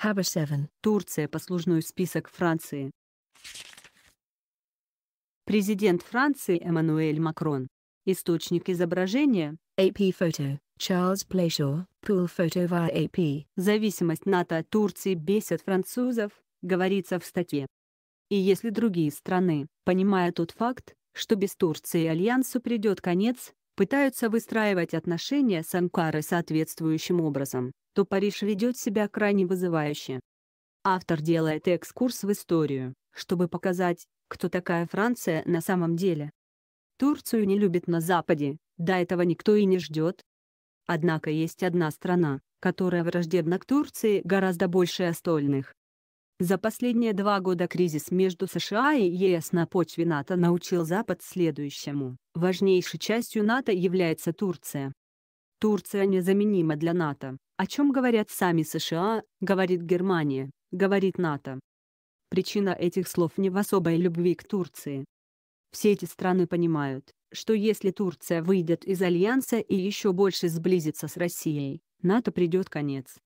Хабер 7. Турция. Послужной список Франции. Президент Франции Эммануэль Макрон. Источник изображения. AP Photo. Charles Плейшор. Pool Photo via AP. Зависимость НАТО от Турции бесит французов, говорится в статье. И если другие страны, понимая тот факт, что без Турции Альянсу придет конец, пытаются выстраивать отношения с Анкарой соответствующим образом, то Париж ведет себя крайне вызывающе. Автор делает экскурс в историю, чтобы показать, кто такая Франция на самом деле. Турцию не любят на Западе, до этого никто и не ждет. Однако есть одна страна, которая враждебна к Турции гораздо больше остальных. За последние два года кризис между США и ЕС на почве НАТО научил Запад следующему. Важнейшей частью НАТО является Турция. Турция незаменима для НАТО, о чем говорят сами США, говорит Германия, говорит НАТО. Причина этих слов не в особой любви к Турции. Все эти страны понимают, что если Турция выйдет из Альянса и еще больше сблизится с Россией, НАТО придет конец.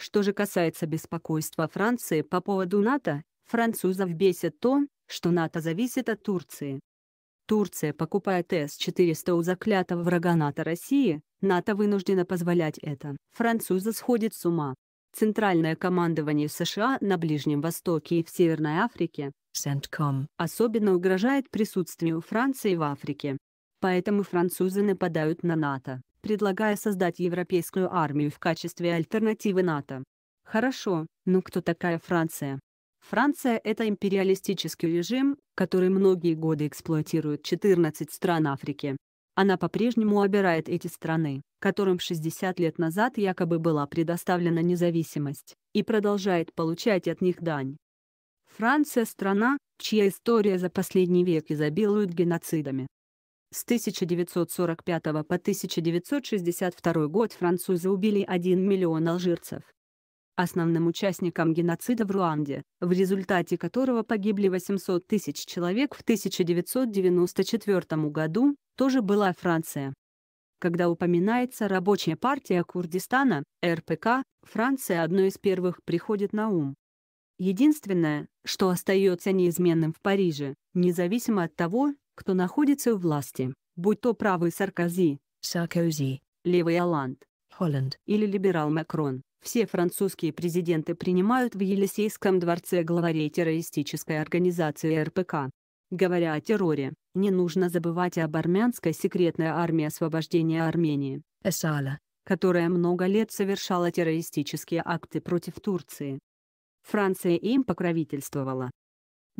Что же касается беспокойства Франции по поводу НАТО, французов бесит то, что НАТО зависит от Турции. Турция покупает С-400 у заклятого врага НАТО России, НАТО вынуждено позволять это. Французы сходят с ума. Центральное командование США на Ближнем Востоке и в Северной Африке CENTCOM, особенно угрожает присутствию Франции в Африке. Поэтому французы нападают на НАТО предлагая создать европейскую армию в качестве альтернативы НАТО. Хорошо, но кто такая Франция? Франция – это империалистический режим, который многие годы эксплуатирует 14 стран Африки. Она по-прежнему обирает эти страны, которым 60 лет назад якобы была предоставлена независимость, и продолжает получать от них дань. Франция – страна, чья история за последний век изобилует геноцидами, с 1945 по 1962 год французы убили 1 миллион алжирцев. Основным участником геноцида в Руанде, в результате которого погибли 800 тысяч человек в 1994 году, тоже была Франция. Когда упоминается рабочая партия Курдистана, РПК, Франция одной из первых приходит на ум. Единственное, что остается неизменным в Париже, независимо от того, кто находится у власти, будь то правый Саркози, Саркози, левый Оланд, Холланд или либерал Макрон. Все французские президенты принимают в Елисейском дворце главарей террористической организации РПК. Говоря о терроре, не нужно забывать об армянской секретной армии освобождения Армении, Эсала, которая много лет совершала террористические акты против Турции. Франция им покровительствовала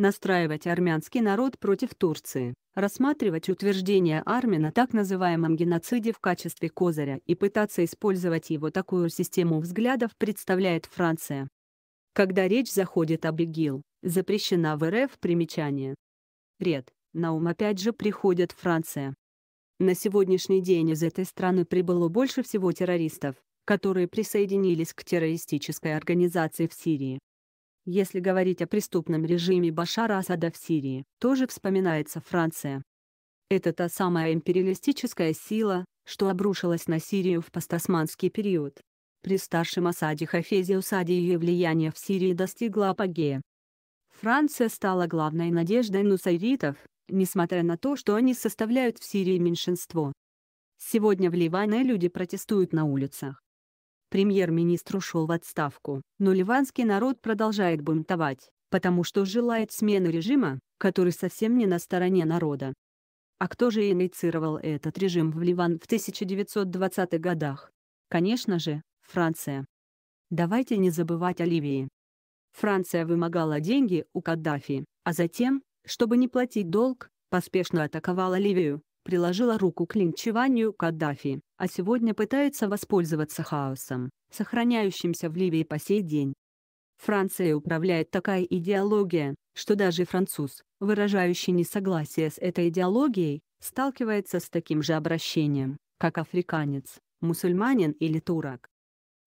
настраивать армянский народ против Турции, рассматривать утверждение Армина о так называемом геноциде в качестве козыря и пытаться использовать его такую систему взглядов представляет Франция. Когда речь заходит об ИГИЛ, запрещена в РФ примечание. Ред, на ум опять же приходит Франция. На сегодняшний день из этой страны прибыло больше всего террористов, которые присоединились к террористической организации в Сирии. Если говорить о преступном режиме Башара Асада в Сирии, тоже вспоминается Франция. Это та самая империалистическая сила, что обрушилась на Сирию в постосманский период. При старшем осаде Хафезе Усаде ее влияние в Сирии достигло апогея. Франция стала главной надеждой нусайритов, несмотря на то, что они составляют в Сирии меньшинство. Сегодня в Ливане люди протестуют на улицах, премьер-министр ушел в отставку. Но ливанский народ продолжает бунтовать, потому что желает смены режима, который совсем не на стороне народа. А кто же инициировал этот режим в Ливан в 1920-х годах? Конечно же, Франция. Давайте не забывать о Ливии. Франция вымогала деньги у Каддафи, а затем, чтобы не платить долг, поспешно атаковала Ливию, приложила руку к линчеванию Каддафи, а сегодня пытается воспользоваться хаосом, сохраняющимся в Ливии по сей день. Франция управляет такая идеология, что даже француз, выражающий несогласие с этой идеологией, сталкивается с таким же обращением, как африканец, мусульманин или турок.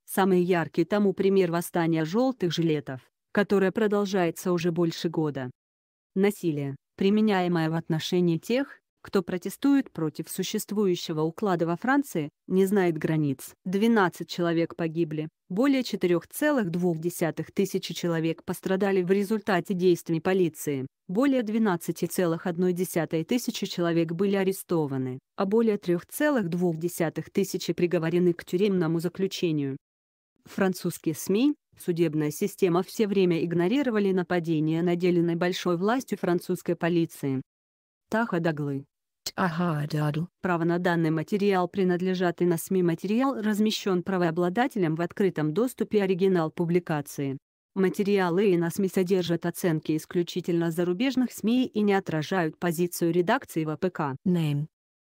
Самый яркий тому пример восстания желтых жилетов, которое продолжается уже больше года. Насилие, применяемое в отношении тех, кто протестует против существующего уклада во Франции, не знает границ. 12 человек погибли. Более 4,2 тысячи человек пострадали в результате действий полиции. Более 12,1 тысячи человек были арестованы, а более 3,2 тысячи приговорены к тюремному заключению. Французские СМИ, судебная система все время игнорировали нападение наделенной большой властью французской полиции. Таха Даглы Ага, дяду. Право на данный материал принадлежат и на СМИ материал размещен правообладателем в открытом доступе оригинал публикации. Материалы и на СМИ содержат оценки исключительно зарубежных СМИ и не отражают позицию редакции в Name. А